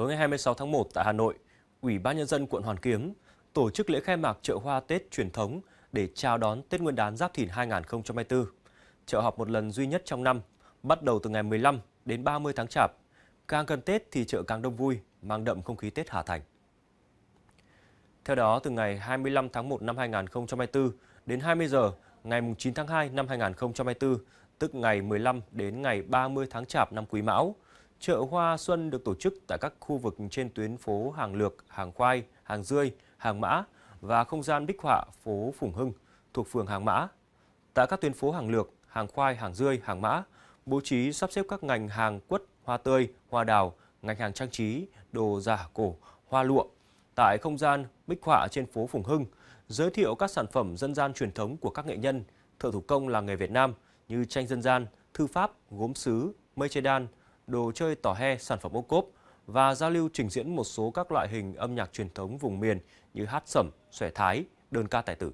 tối ngày 26 tháng 1 tại Hà Nội, Ủy ban Nhân dân quận Hoàn Kiếm tổ chức lễ khai mạc chợ hoa Tết truyền thống để chào đón Tết Nguyên đán Giáp Thìn 2024. Chợ họp một lần duy nhất trong năm, bắt đầu từ ngày 15 đến 30 tháng Chạp. Càng gần Tết thì chợ càng đông vui, mang đậm không khí Tết Hà Thành. Theo đó, từ ngày 25 tháng 1 năm 2024 đến 20 giờ ngày 9 tháng 2 năm 2024, tức ngày 15 đến ngày 30 tháng Chạp năm Quý Mão, Chợ hoa xuân được tổ chức tại các khu vực trên tuyến phố Hàng Lược, Hàng Khoai, Hàng Dươi, Hàng Mã và không gian bích họa phố Phùng Hưng thuộc phường Hàng Mã. Tại các tuyến phố Hàng Lược, Hàng Khoai, Hàng Dươi, Hàng Mã, bố trí sắp xếp các ngành hàng quất, hoa tươi, hoa đào, ngành hàng trang trí, đồ giả cổ, hoa lụa. Tại không gian bích họa trên phố Phùng Hưng, giới thiệu các sản phẩm dân gian truyền thống của các nghệ nhân, thợ thủ công làng nghề Việt Nam như tranh dân gian, thư pháp, gốm sứ, mây che đan, đồ chơi tỏ he, sản phẩm ô cốp và giao lưu trình diễn một số các loại hình âm nhạc truyền thống vùng miền như hát sẩm, xòe thái, đơn ca tài tử.